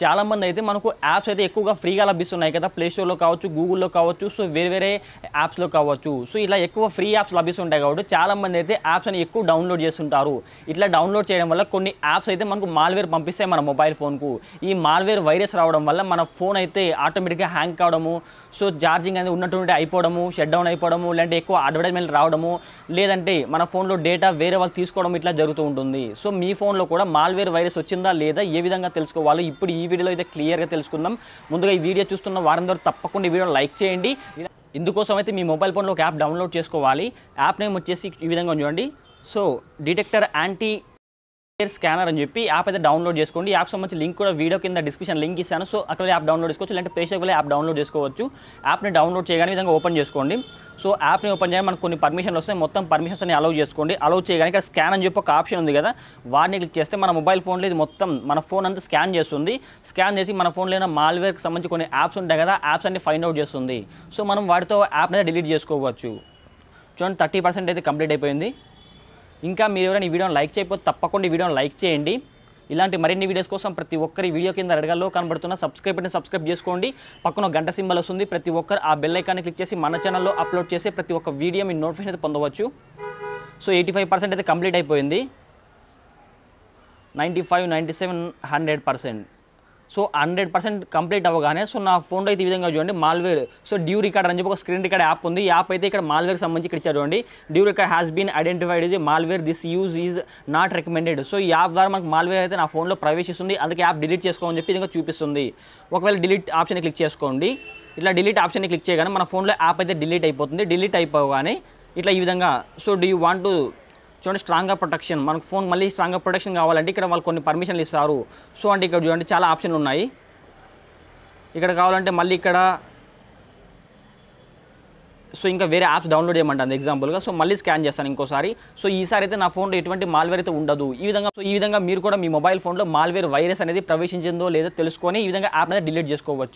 చాలా చాలామంది అయితే మనకు యాప్స్ అయితే ఎక్కువగా ఫ్రీగా లభిస్తున్నాయి కదా ప్లేస్టోర్లో కావచ్చు గూగుల్లో కావచ్చు సో వేరే వేరే యాప్స్లో కావచ్చు సో ఇలా ఎక్కువ ఫ్రీ యాప్స్ లభిస్తుంటాయి కాబట్టి చాలామంది అయితే యాప్స్ అని ఎక్కువ డౌన్లోడ్ చేస్తుంటారు ఇట్లా డౌన్లోడ్ చేయడం వల్ల కొన్ని యాప్స్ అయితే మనకు మాల్వేర్ పంపిస్తాయి మన మొబైల్ ఫోన్కు ఈ మాల్వేర్ వైరస్ రావడం వల్ల మన ఫోన్ అయితే ఆటోమేటిక్గా హ్యాంగ్ కావడము సో ఛార్జింగ్ అనేది ఉన్నటువంటి అయిపోవడము షట్ డౌన్ అయిపోవడము లేదంటే ఎక్కువ అడ్వర్టైజ్మెంట్ రావడము లేదంటే మన ఫోన్లో డేటా వేరే వాళ్ళు తీసుకోవడం ఇట్లా జరుగుతూ ఉంటుంది సో మీ ఫోన్లో కూడా మాల్వేర్ వైరస్ వచ్చిందా లేదా ఏ విధంగా తెలుసుకోవాలో ఇప్పుడు ఈ వీడియోలో అయితే క్లియర్గా తెలుసుకుందాం ముందుగా ఈ వీడియో చూస్తున్న వారందరూ తప్పకుండా ఈ వీడియోని లైక్ చేయండి ఇందుకోసం అయితే మీ మొబైల్ ఫోన్లో ఒక యాప్ డౌన్లోడ్ చేసుకోవాలి యాప్ నేమ్ వచ్చేసి ఈ విధంగా చూడండి సో డిటెక్టర్ యాంటీ స్కానర్ అని చెప్పి యాప్ అయితే డౌన్లోడ్ చేసుకోండి యాప్ సంబంధించి లింక్ కూడా వీడియో కింద డిస్క్రిప్షన్ లింక్ ఇస్తాను సో అక్కడ యాప్ డౌన్లోడ్ చేసుకోవచ్చు లేదంటే ప్లేస్టోర్లో యాప్ డౌన్లోడ్ చేసుకోవచ్చు యాప్ని డౌన్లోడ్ చేయగానే విధంగా ఓపెన్ చేసుకోండి సో యాప్ని ఓపెన్ చేయగానే మనకు కొన్ని పర్మిషన్లు వస్తాయి మొత్తం పర్మిషన్స్ అని అలౌ చేసుకోండి అలౌ చేయగానే ఇక్కడ స్కాన్ అని చెప్పి ఒక ఆప్షన్ ఉంది కదా వాడిని క్లిక్ చేస్తే మన మొబైల్ ఫోన్లో ఇది మొత్తం మన ఫోన్ అంతా స్కాన్ చేస్తుంది స్కాన్ చేసి మన ఫోన్లో ఏమైనా మాల్వేర్కి సంబంధించి కొన్ని యాప్స్ ఉంటాయి కదా యాప్స్ అన్ని ఫైండ్ అవుట్ చేస్తుంది సో మనం వాటితో యాప్ని డిలీట్ చేసుకోవచ్చు చూడండి థర్టీ పర్సెంట్ అయితే కంప్లీట్ అయిపోయింది ఇంకా మీరు ఎవరైనా ఈ వీడియోని లైక్ చేయకపోతే తప్పకుండా ఈ వీడియోని లైక్ చేయండి ఇలాంటి మరిన్ని వీడియోస్ కోసం ప్రతి ఒక్కరి వీడియో కింద అడగాల్లో కనబడుతున్న సబ్స్క్రైబ్ సబ్స్క్రైబ్ చేసుకోండి పక్కన గంట సింబల్ వస్తుంది ప్రతి ఒక్కరు ఆ బెల్ ఐకాన్ని క్లిక్ చేసి మన ఛానల్లో అప్లోడ్ చేసి ప్రతి ఒక్క వీడియో మీ నోటిఫికేషన్ అయితే పొందవచ్చు సో ఎయిటీ ఫైవ్ పర్సెంట్ అయితే కంప్లీట్ అయిపోయింది ninety five ninety seven hundred percent so hundred percent complete అవ్వగానే సో నా ఫోన్లో అయితే ఈ విధంగా చూడండి మాల్వేర్ సో డ్యూ రికార్డ్ అని చెప్పి ఒక స్క్రీన్ రికార్డ్ యాప్ ఉంది యాప్ అయితే ఇక్కడ మాల్వేర్ సంబంధించి ఇక్కడ ఇచ్చారు చూడండి DU record has been identified as malware this use is not recommended so ఈ యాప్ ద్వారా మనకు మాల్వేర్ అయితే నా ఫోన్లో ప్రవేశిస్తుంది అందుకే యాప్ డిలీట్ చేసుకోమని చెప్పి ఇదిగా చూపిస్తుంది ఒకవేళ డిలీట్ ఆప్షన్ క్లిక్ చేసుకోండి ఇట్లా డిలీట్ ఆప్షన్ క్లిక్ చేయగానే మన ఫోన్లో యాప్ అయితే డిలీట్ అయిపోతుంది డిలీట్ అయిపోగానే ఇట్లా ఈ విధంగా so do you want to చూడండి స్ట్రాంగ్గా ప్రొటెక్షన్ మనకు ఫోన్ మళ్ళీ స్ట్రాంగ్గా ప్రొటెక్షన్ కావాలంటే ఇక్కడ వాళ్ళు కొన్ని పర్మిషన్లు ఇస్తారు సో అంటే ఇక్కడ చూడండి చాలా ఆప్షన్లు ఉన్నాయి ఇక్కడ కావాలంటే మళ్ళీ ఇక్కడ సో ఇంకా వేరే యాప్స్ డౌన్లోడ్ చేయమంటుంది ఎగ్జాంపుల్గా సో మళ్ళీ స్కాన్ చేస్తాను ఇంకోసారి సో ఈసారి అయితే నా ఫోన్లో ఎటువంటి మాల్వేర్ అయితే ఉండదు ఈ విధంగా సో ఈ విధంగా మీరు కూడా మీ మొబైల్ ఫోన్లో మాల్వేర్ వైరస్ అనేది ప్రవేశించిందో లేదో తెలుసుకొని ఈ విధంగా యాప్ అనేది డిలీట్ చేసుకోవచ్చు